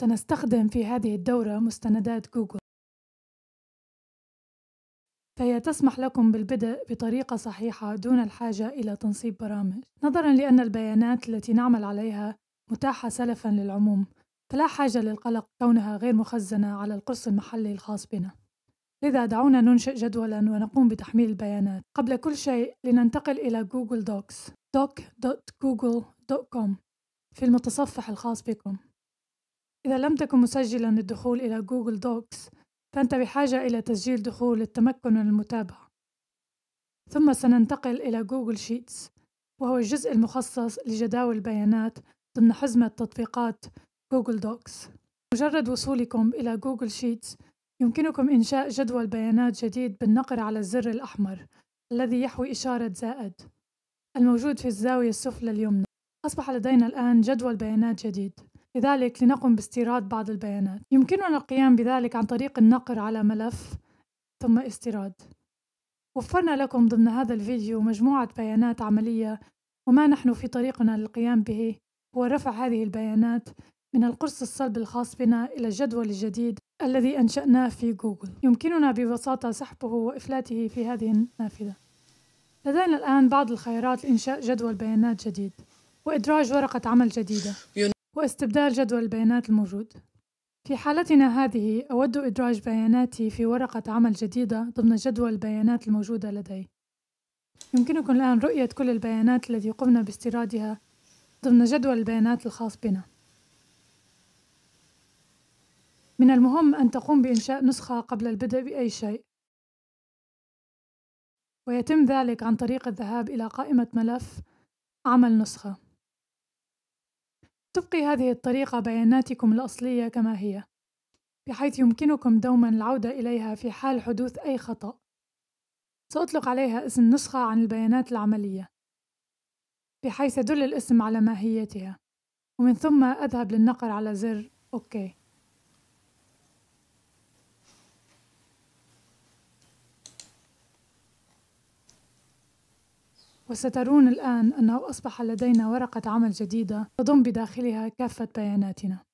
سنستخدم في هذه الدورة مستندات جوجل فهي تسمح لكم بالبدء بطريقة صحيحة دون الحاجة إلى تنصيب برامج نظرا لأن البيانات التي نعمل عليها متاحة سلفا للعموم فلا حاجة للقلق كونها غير مخزنة على القرص المحلي الخاص بنا لذا دعونا ننشئ جدولا ونقوم بتحميل البيانات قبل كل شيء لننتقل إلى جوجل دوكس doc.google.com في المتصفح الخاص بكم إذا لم تكن مسجلاً للدخول إلى جوجل دوكس، فأنت بحاجة إلى تسجيل دخول للتمكن من المتابعة. ثم سننتقل إلى جوجل شيتس، وهو الجزء المخصص لجداول البيانات ضمن حزمة تطبيقات جوجل دوكس. مجرد وصولكم إلى جوجل شيتس، يمكنكم إنشاء جدول بيانات جديد بالنقر على الزر الأحمر الذي يحوي إشارة زائد الموجود في الزاوية السفلى اليمنى. أصبح لدينا الآن جدول بيانات جديد. لذلك لنقم باستيراد بعض البيانات يمكننا القيام بذلك عن طريق النقر على ملف ثم استيراد وفرنا لكم ضمن هذا الفيديو مجموعة بيانات عملية وما نحن في طريقنا للقيام به هو رفع هذه البيانات من القرص الصلب الخاص بنا إلى الجدول الجديد الذي أنشأناه في جوجل يمكننا ببساطة سحبه وإفلاته في هذه النافذة لدينا الآن بعض الخيارات لإنشاء جدول بيانات جديد وإدراج ورقة عمل جديدة واستبدال جدول البيانات الموجود في حالتنا هذه أود إدراج بياناتي في ورقة عمل جديدة ضمن جدول البيانات الموجودة لدي يمكنكم الآن رؤية كل البيانات التي قمنا باستيرادها ضمن جدول البيانات الخاص بنا من المهم أن تقوم بإنشاء نسخة قبل البدء بأي شيء ويتم ذلك عن طريق الذهاب إلى قائمة ملف عمل نسخة تبقي هذه الطريقة بياناتكم الأصلية كما هي، بحيث يمكنكم دوما العودة إليها في حال حدوث أي خطأ. سأطلق عليها اسم نسخة عن البيانات العملية، بحيث يدل الاسم على ماهيتها، ومن ثم أذهب للنقر على زر OK. وسترون الآن أنه أصبح لدينا ورقة عمل جديدة تضم بداخلها كافة بياناتنا.